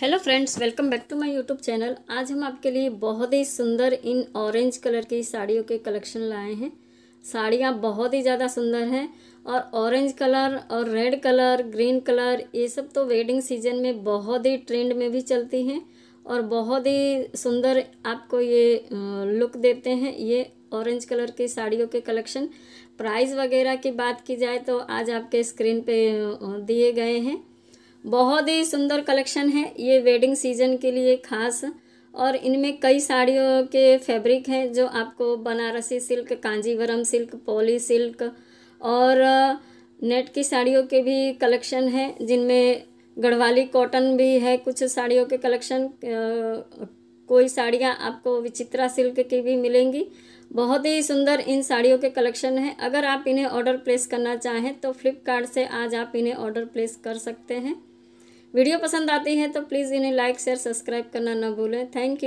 hello friends welcome back to my YouTube channel आज हम आपके लिए बहुत ही सुंदर इन ऑरेंज कलर की साड़ियों के कलेक्शन लाए हैं साड़ियाँ बहुत ही ज़्यादा सुंदर हैं और ऑरेंज कलर और रेड कलर ग्रीन कलर ये सब तो वेडिंग सीजन में बहुत ही ट्रेंड में भी चलती हैं और बहुत ही सुंदर आपको ये लुक देते हैं ये ऑरेंज कलर की साड़ियों के कलेक्शन प्राइस वगैरह की बात की जाए तो आज आपके स्क्रीन पे दिए गए हैं बहुत ही सुंदर कलेक्शन है ये वेडिंग सीजन के लिए खास और इनमें कई साड़ियों के फैब्रिक हैं जो आपको Banarasi silk Kanjeevaram silk poly silk और नेट की साड़ियों के भी कलेक्शन हैं जिनमें गढ़वाली कॉटन भी है कुछ साड़ियों के कलेक्शन कोई साड़ियाँ आपको विचित्रा सिल्क की भी मिलेंगी बहुत ही सुंदर इन साड़ियों के कलेक्शन हैं अगर आप इन्हें ऑर्डर प्लेस करना चाहें तो फ्लिपकार्ट से आज आप इन्हें ऑर्डर प्लेस कर सकते हैं वीडियो पसंद आती है तो प्लीज़ इन्हें लाइक शेयर सब्सक्राइब करना ना भूलें थैंक यू